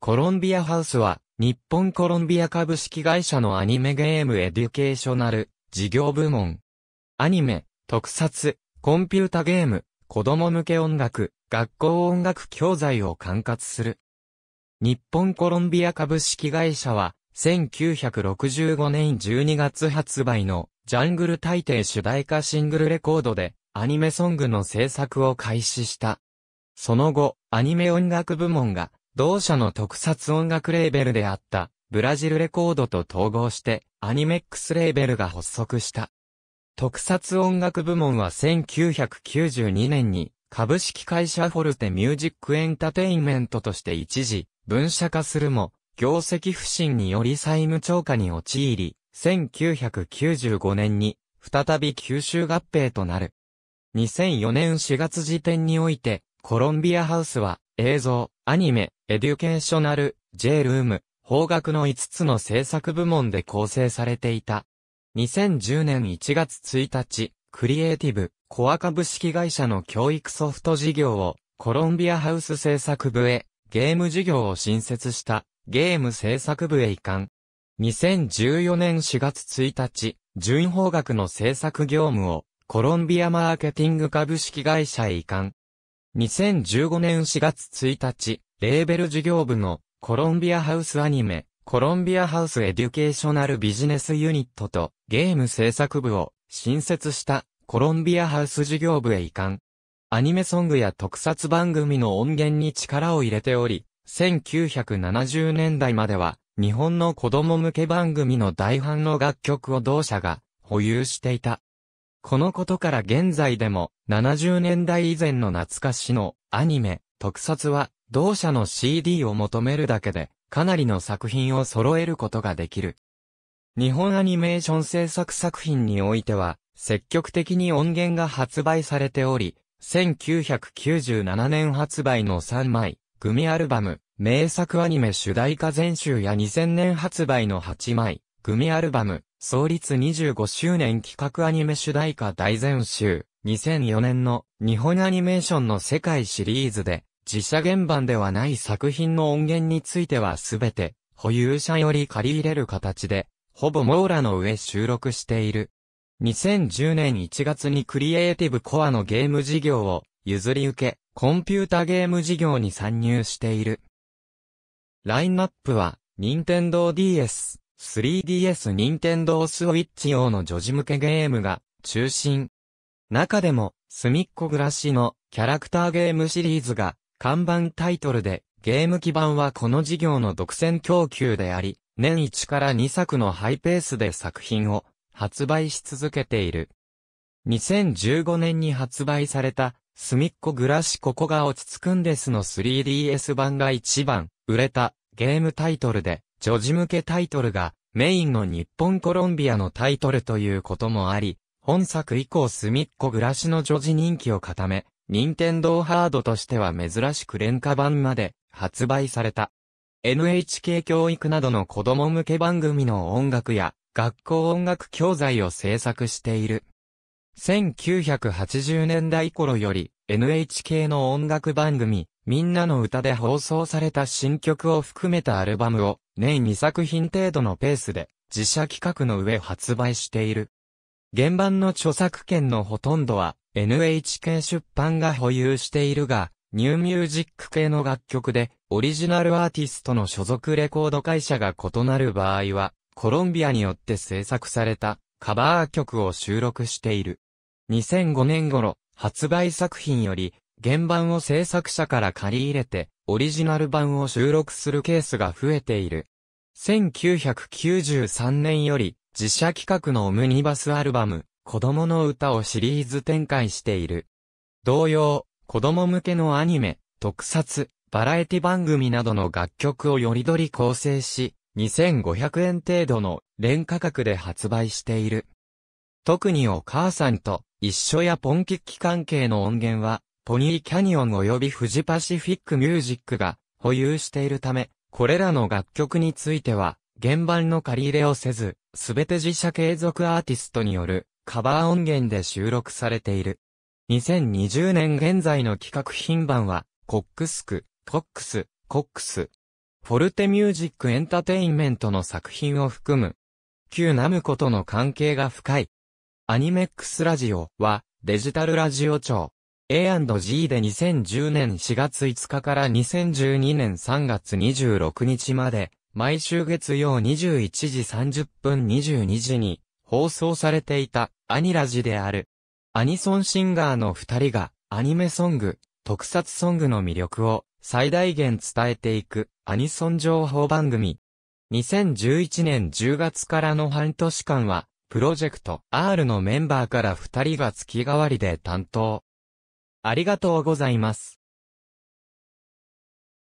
コロンビアハウスは、日本コロンビア株式会社のアニメゲームエデュケーショナル事業部門。アニメ、特撮、コンピュータゲーム、子供向け音楽、学校音楽教材を管轄する。日本コロンビア株式会社は、1965年12月発売のジャングル大帝主題歌シングルレコードでアニメソングの制作を開始した。その後、アニメ音楽部門が同社の特撮音楽レーベルであった、ブラジルレコードと統合して、アニメックスレーベルが発足した。特撮音楽部門は1992年に、株式会社フォルテミュージックエンタテインメントとして一時、分社化するも、業績不振により債務超過に陥り、1995年に、再び吸収合併となる。2004年4月時点において、コロンビアハウスは、映像、アニメ、エデュケーショナル、J ルーム、方角の5つの制作部門で構成されていた。2010年1月1日、クリエイティブ、コア株式会社の教育ソフト事業を、コロンビアハウス制作部へ、ゲーム事業を新設した、ゲーム制作部へ移管。2014年4月1日、純方角の制作業務を、コロンビアマーケティング株式会社へ移管。2015年4月1日、レーベル事業部のコロンビアハウスアニメ、コロンビアハウスエデュケーショナルビジネスユニットとゲーム制作部を新設したコロンビアハウス事業部へ移管。アニメソングや特撮番組の音源に力を入れており、1970年代までは日本の子供向け番組の大半の楽曲を同社が保有していた。このことから現在でも、70年代以前の懐かしのアニメ、特撮は、同社の CD を求めるだけで、かなりの作品を揃えることができる。日本アニメーション制作作品においては、積極的に音源が発売されており、1997年発売の3枚、グミアルバム、名作アニメ主題歌全集や2000年発売の8枚、グミアルバム、創立25周年企画アニメ主題歌大全集、2004年の日本アニメーションの世界シリーズで、自社原版ではない作品の音源についてはすべて、保有者より借り入れる形で、ほぼ網羅の上収録している。2010年1月にクリエイティブコアのゲーム事業を譲り受け、コンピュータゲーム事業に参入している。ラインナップは、任天堂 DS、3DS 任天堂スイッチ用の女児向けゲームが中心。中でも、すみっこ暮らしのキャラクターゲームシリーズが看板タイトルで、ゲーム基盤はこの事業の独占供給であり、年1から2作のハイペースで作品を発売し続けている。2015年に発売された、すみっこ暮らしここが落ち着くんですの 3DS 版が一番売れたゲームタイトルで、女児向けタイトルがメインの日本コロンビアのタイトルということもあり、本作以降隅っこ暮らしの女児人気を固め、任天堂ハードとしては珍しく廉価版まで発売された。NHK 教育などの子供向け番組の音楽や学校音楽教材を制作している。1980年代頃より NHK の音楽番組、みんなの歌で放送された新曲を含めたアルバムを年2作品程度のペースで自社企画の上発売している。原版の著作権のほとんどは NHK 出版が保有しているが、ニューミュージック系の楽曲でオリジナルアーティストの所属レコード会社が異なる場合は、コロンビアによって制作されたカバー曲を収録している。2005年頃、発売作品より原版を制作者から借り入れて、オリジナル版を収録するケースが増えている。1993年より、自社企画のオムニバスアルバム、子供の歌をシリーズ展開している。同様、子供向けのアニメ、特撮、バラエティ番組などの楽曲をよりどり構成し、2500円程度の連価格で発売している。特にお母さんと一緒やポンキッキ関係の音源はポニーキャニオン及びフジパシフィックミュージックが保有しているため、これらの楽曲については、現版の借り入れをせず、すべて自社継続アーティストによるカバー音源で収録されている。2020年現在の企画品版は、コックスク、コックス、コックス。フォルテミュージックエンタテインメントの作品を含む、旧ナムコとの関係が深い。アニメックスラジオは、デジタルラジオ庁、A&G で2010年4月5日から2012年3月26日まで、毎週月曜21時30分22時に放送されていたアニラジである。アニソンシンガーの二人がアニメソング、特撮ソングの魅力を最大限伝えていくアニソン情報番組。2011年10月からの半年間は、プロジェクト R のメンバーから二人が月替わりで担当。ありがとうございます。